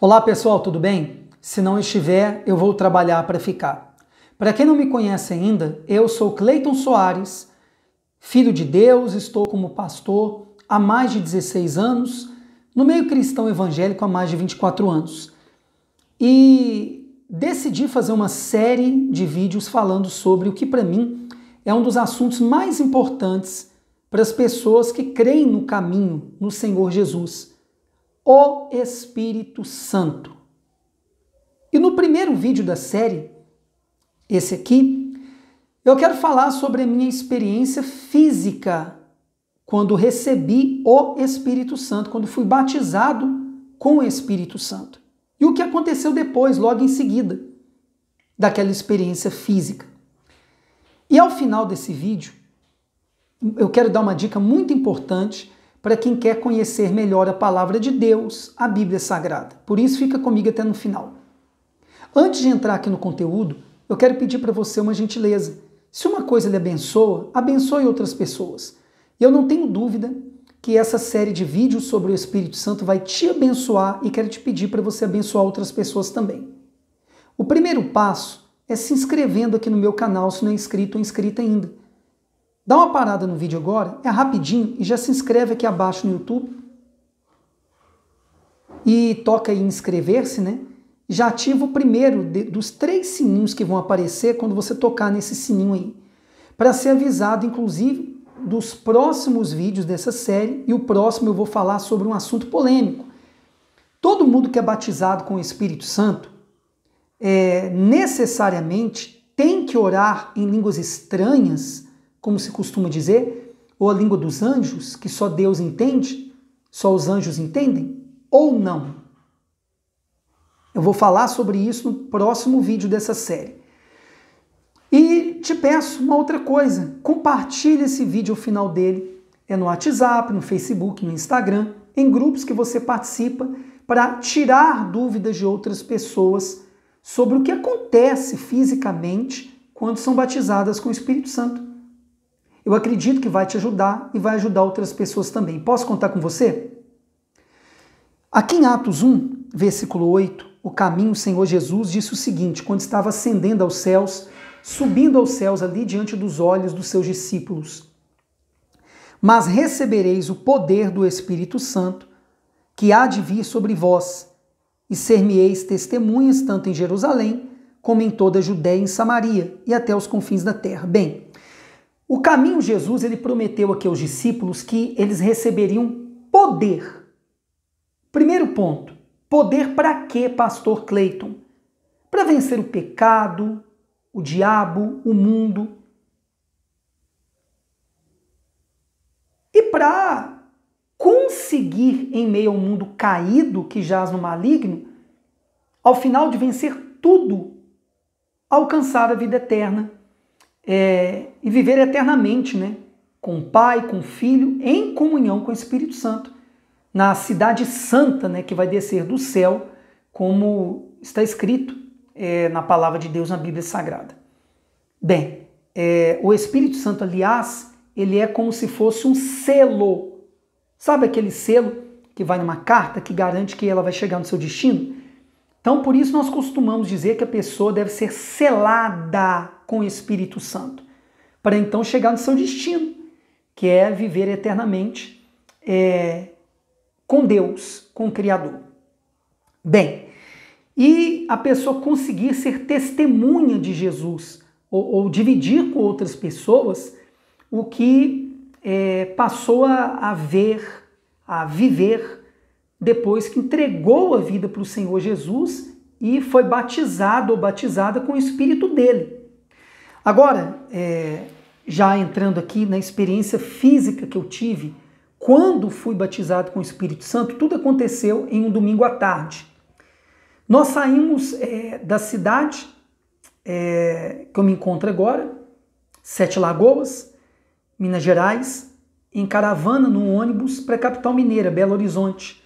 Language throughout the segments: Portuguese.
Olá pessoal, tudo bem? Se não estiver, eu vou trabalhar para ficar. Para quem não me conhece ainda, eu sou Cleiton Soares, filho de Deus, estou como pastor há mais de 16 anos, no meio cristão evangélico há mais de 24 anos. E decidi fazer uma série de vídeos falando sobre o que para mim é um dos assuntos mais importantes para as pessoas que creem no caminho, no Senhor Jesus o Espírito Santo. E no primeiro vídeo da série, esse aqui, eu quero falar sobre a minha experiência física quando recebi o Espírito Santo, quando fui batizado com o Espírito Santo. E o que aconteceu depois, logo em seguida, daquela experiência física. E ao final desse vídeo, eu quero dar uma dica muito importante para quem quer conhecer melhor a palavra de Deus, a Bíblia Sagrada. Por isso, fica comigo até no final. Antes de entrar aqui no conteúdo, eu quero pedir para você uma gentileza. Se uma coisa lhe abençoa, abençoe outras pessoas. E Eu não tenho dúvida que essa série de vídeos sobre o Espírito Santo vai te abençoar e quero te pedir para você abençoar outras pessoas também. O primeiro passo é se inscrevendo aqui no meu canal se não é inscrito ou inscrita ainda. Dá uma parada no vídeo agora, é rapidinho, e já se inscreve aqui abaixo no YouTube. E toca em inscrever-se, né? Já ativa o primeiro de, dos três sininhos que vão aparecer quando você tocar nesse sininho aí. Para ser avisado, inclusive, dos próximos vídeos dessa série. E o próximo eu vou falar sobre um assunto polêmico. Todo mundo que é batizado com o Espírito Santo é, necessariamente tem que orar em línguas estranhas como se costuma dizer, ou a língua dos anjos, que só Deus entende, só os anjos entendem, ou não? Eu vou falar sobre isso no próximo vídeo dessa série. E te peço uma outra coisa: compartilhe esse vídeo ao final dele. É no WhatsApp, no Facebook, no Instagram, em grupos que você participa para tirar dúvidas de outras pessoas sobre o que acontece fisicamente quando são batizadas com o Espírito Santo. Eu acredito que vai te ajudar e vai ajudar outras pessoas também. Posso contar com você? Aqui em Atos 1, versículo 8, o caminho o Senhor Jesus disse o seguinte: quando estava ascendendo aos céus, subindo aos céus ali diante dos olhos dos seus discípulos. Mas recebereis o poder do Espírito Santo, que há de vir sobre vós, e ser-me-eis testemunhas tanto em Jerusalém, como em toda a Judéia e em Samaria, e até os confins da terra. Bem, o caminho Jesus ele prometeu aqui aos discípulos que eles receberiam poder. Primeiro ponto, poder para quê, pastor Clayton? Para vencer o pecado, o diabo, o mundo. E para conseguir em meio ao mundo caído que jaz no maligno, ao final de vencer tudo, alcançar a vida eterna é, e viver eternamente, né? Com o Pai, com o Filho, em comunhão com o Espírito Santo, na cidade santa, né? Que vai descer do céu, como está escrito é, na palavra de Deus na Bíblia Sagrada. Bem, é, o Espírito Santo, aliás, ele é como se fosse um selo. Sabe aquele selo que vai numa carta que garante que ela vai chegar no seu destino? Então, por isso, nós costumamos dizer que a pessoa deve ser selada com o Espírito Santo, para então chegar no seu destino, que é viver eternamente é, com Deus, com o Criador. Bem, e a pessoa conseguir ser testemunha de Jesus ou, ou dividir com outras pessoas o que é, passou a, a ver, a viver depois que entregou a vida para o Senhor Jesus e foi batizado ou batizada com o Espírito dele. Agora, é, já entrando aqui na experiência física que eu tive quando fui batizado com o Espírito Santo, tudo aconteceu em um domingo à tarde. Nós saímos é, da cidade é, que eu me encontro agora, Sete Lagoas, Minas Gerais, em caravana num ônibus para a capital mineira, Belo Horizonte,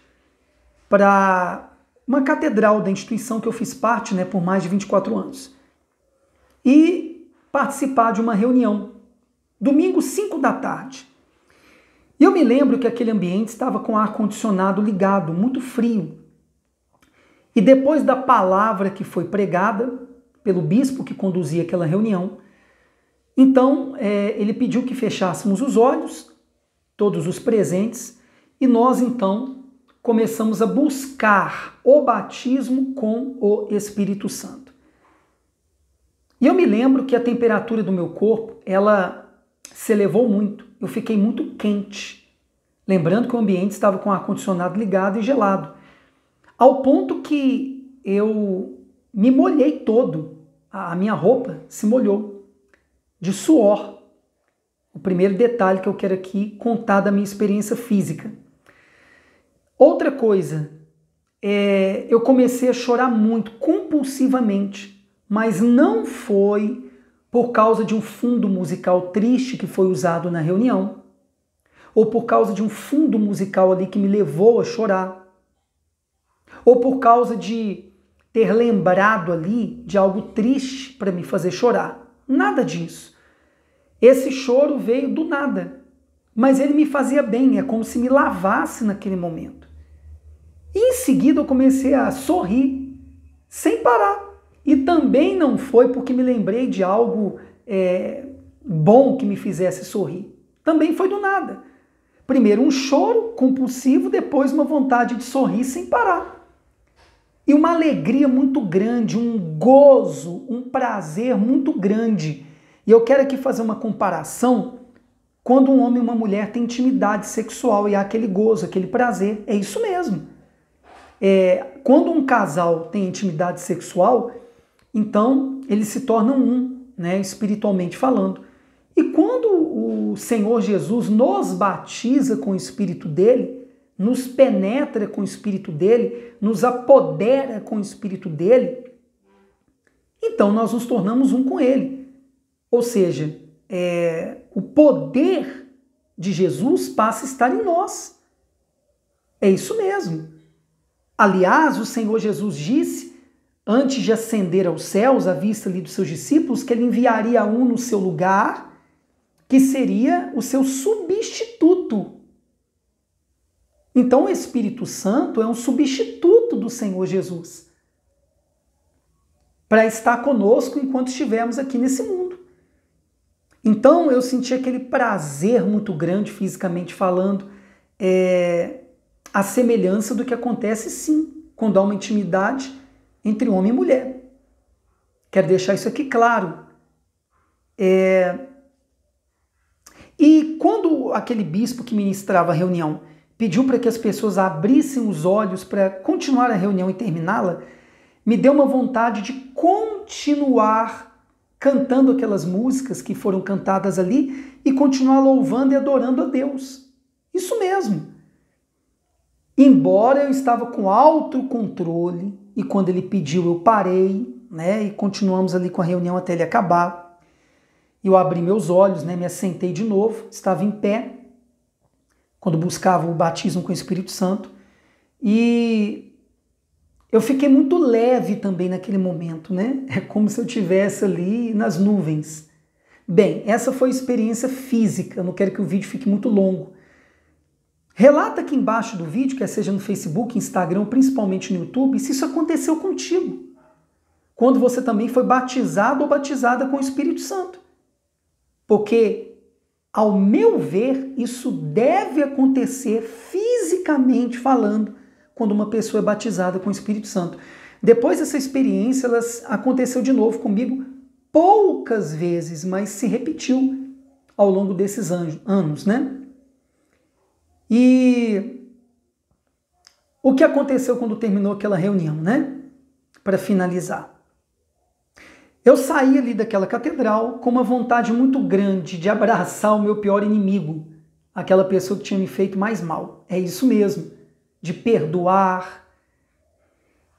para uma catedral da instituição que eu fiz parte né, por mais de 24 anos. E participar de uma reunião. Domingo, 5 da tarde. E eu me lembro que aquele ambiente estava com ar-condicionado ligado, muito frio. E depois da palavra que foi pregada pelo bispo que conduzia aquela reunião, então é, ele pediu que fechássemos os olhos, todos os presentes, e nós então começamos a buscar o batismo com o Espírito Santo. E eu me lembro que a temperatura do meu corpo, ela se elevou muito. Eu fiquei muito quente. Lembrando que o ambiente estava com o ar-condicionado ligado e gelado. Ao ponto que eu me molhei todo. A minha roupa se molhou de suor. O primeiro detalhe que eu quero aqui contar da minha experiência física. Outra coisa, é, eu comecei a chorar muito, compulsivamente mas não foi por causa de um fundo musical triste que foi usado na reunião, ou por causa de um fundo musical ali que me levou a chorar, ou por causa de ter lembrado ali de algo triste para me fazer chorar. Nada disso. Esse choro veio do nada, mas ele me fazia bem, é como se me lavasse naquele momento. E em seguida eu comecei a sorrir sem parar e também não foi porque me lembrei de algo é, bom que me fizesse sorrir. Também foi do nada. Primeiro um choro compulsivo, depois uma vontade de sorrir sem parar. E uma alegria muito grande, um gozo, um prazer muito grande. E eu quero aqui fazer uma comparação. Quando um homem e uma mulher têm intimidade sexual e há aquele gozo, aquele prazer, é isso mesmo. É, quando um casal tem intimidade sexual, então, eles se tornam um, né, espiritualmente falando. E quando o Senhor Jesus nos batiza com o Espírito dele, nos penetra com o Espírito dele, nos apodera com o Espírito dele, então nós nos tornamos um com ele. Ou seja, é, o poder de Jesus passa a estar em nós. É isso mesmo. Aliás, o Senhor Jesus disse antes de ascender aos céus, avista ali dos seus discípulos que ele enviaria um no seu lugar, que seria o seu substituto. Então o Espírito Santo é um substituto do Senhor Jesus para estar conosco enquanto estivermos aqui nesse mundo. Então eu senti aquele prazer muito grande, fisicamente falando, é, a semelhança do que acontece sim, quando há uma intimidade entre homem e mulher. Quero deixar isso aqui claro. É... E quando aquele bispo que ministrava a reunião pediu para que as pessoas abrissem os olhos para continuar a reunião e terminá-la, me deu uma vontade de continuar cantando aquelas músicas que foram cantadas ali e continuar louvando e adorando a Deus. Isso mesmo. Embora eu estava com alto controle, e quando ele pediu eu parei, né? E continuamos ali com a reunião até ele acabar. Eu abri meus olhos, né? Me assentei de novo, estava em pé quando buscava o batismo com o Espírito Santo e eu fiquei muito leve também naquele momento, né? É como se eu tivesse ali nas nuvens. Bem, essa foi a experiência física. Eu não quero que o vídeo fique muito longo, Relata aqui embaixo do vídeo, quer seja no Facebook, Instagram, principalmente no YouTube, se isso aconteceu contigo. Quando você também foi batizado ou batizada com o Espírito Santo. Porque, ao meu ver, isso deve acontecer fisicamente falando quando uma pessoa é batizada com o Espírito Santo. Depois dessa experiência, ela aconteceu de novo comigo poucas vezes, mas se repetiu ao longo desses anos, né? E o que aconteceu quando terminou aquela reunião, né? Para finalizar. Eu saí ali daquela catedral com uma vontade muito grande de abraçar o meu pior inimigo, aquela pessoa que tinha me feito mais mal. É isso mesmo, de perdoar.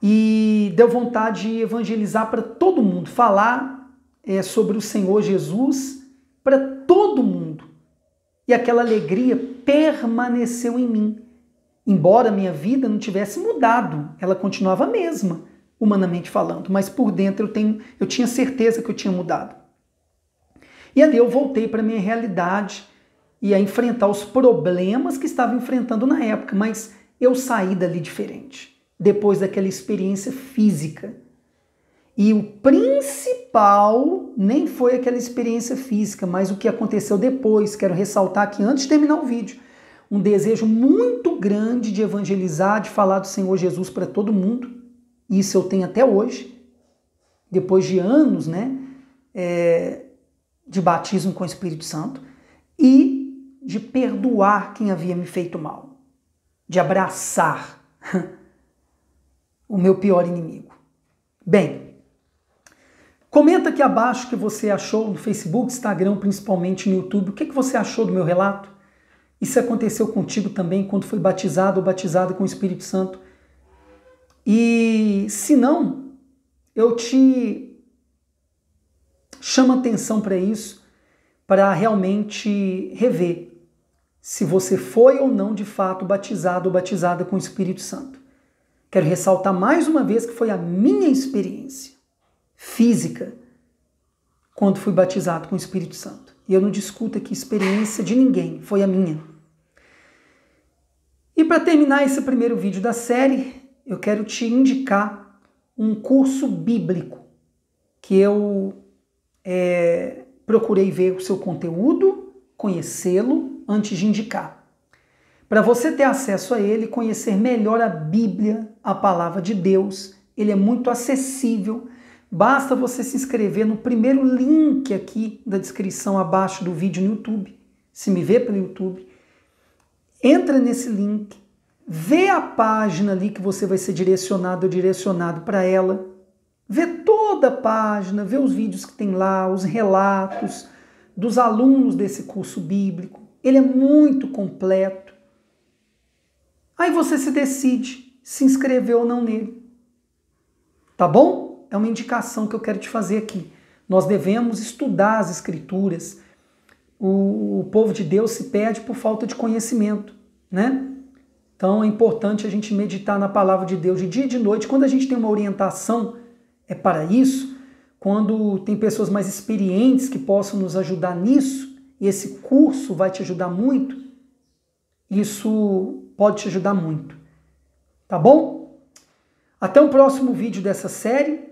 E deu vontade de evangelizar para todo mundo, falar é, sobre o Senhor Jesus para todo mundo. E aquela alegria permaneceu em mim. Embora minha vida não tivesse mudado, ela continuava a mesma, humanamente falando, mas por dentro eu, tenho, eu tinha certeza que eu tinha mudado. E ali eu voltei para minha realidade e a enfrentar os problemas que estava enfrentando na época, mas eu saí dali diferente, depois daquela experiência física e o principal nem foi aquela experiência física, mas o que aconteceu depois. Quero ressaltar que antes de terminar o vídeo, um desejo muito grande de evangelizar, de falar do Senhor Jesus para todo mundo. Isso eu tenho até hoje, depois de anos, né, é, de batismo com o Espírito Santo e de perdoar quem havia me feito mal, de abraçar o meu pior inimigo. Bem, Comenta aqui abaixo o que você achou no Facebook, Instagram, principalmente no YouTube. O que, que você achou do meu relato? Isso aconteceu contigo também quando foi batizado ou batizado com o Espírito Santo. E se não, eu te chamo atenção para isso, para realmente rever se você foi ou não de fato batizado ou batizada com o Espírito Santo. Quero ressaltar mais uma vez que foi a minha experiência física quando fui batizado com o Espírito Santo. E eu não discuto aqui experiência de ninguém, foi a minha. E para terminar esse primeiro vídeo da série, eu quero te indicar um curso bíblico que eu é, procurei ver o seu conteúdo, conhecê-lo antes de indicar. Para você ter acesso a ele, conhecer melhor a Bíblia, a palavra de Deus, ele é muito acessível Basta você se inscrever no primeiro link aqui da descrição abaixo do vídeo no YouTube. Se me vê pelo YouTube, entra nesse link, vê a página ali que você vai ser direcionado ou direcionado para ela, vê toda a página, vê os vídeos que tem lá, os relatos dos alunos desse curso bíblico. Ele é muito completo. Aí você se decide se inscrever ou não nele. Tá bom? é uma indicação que eu quero te fazer aqui. Nós devemos estudar as Escrituras. O, o povo de Deus se perde por falta de conhecimento, né? Então é importante a gente meditar na palavra de Deus de dia e de noite. Quando a gente tem uma orientação, é para isso. Quando tem pessoas mais experientes que possam nos ajudar nisso, e esse curso vai te ajudar muito, isso pode te ajudar muito. Tá bom? Até o próximo vídeo dessa série.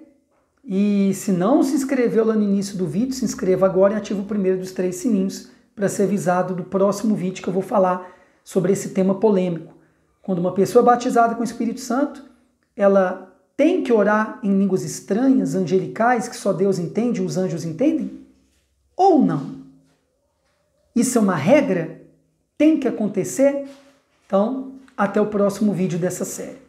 E se não se inscreveu lá no início do vídeo, se inscreva agora e ative o primeiro dos três sininhos para ser avisado do próximo vídeo que eu vou falar sobre esse tema polêmico. Quando uma pessoa é batizada com o Espírito Santo, ela tem que orar em línguas estranhas, angelicais, que só Deus entende, os anjos entendem? Ou não? Isso é uma regra? Tem que acontecer? Então, até o próximo vídeo dessa série.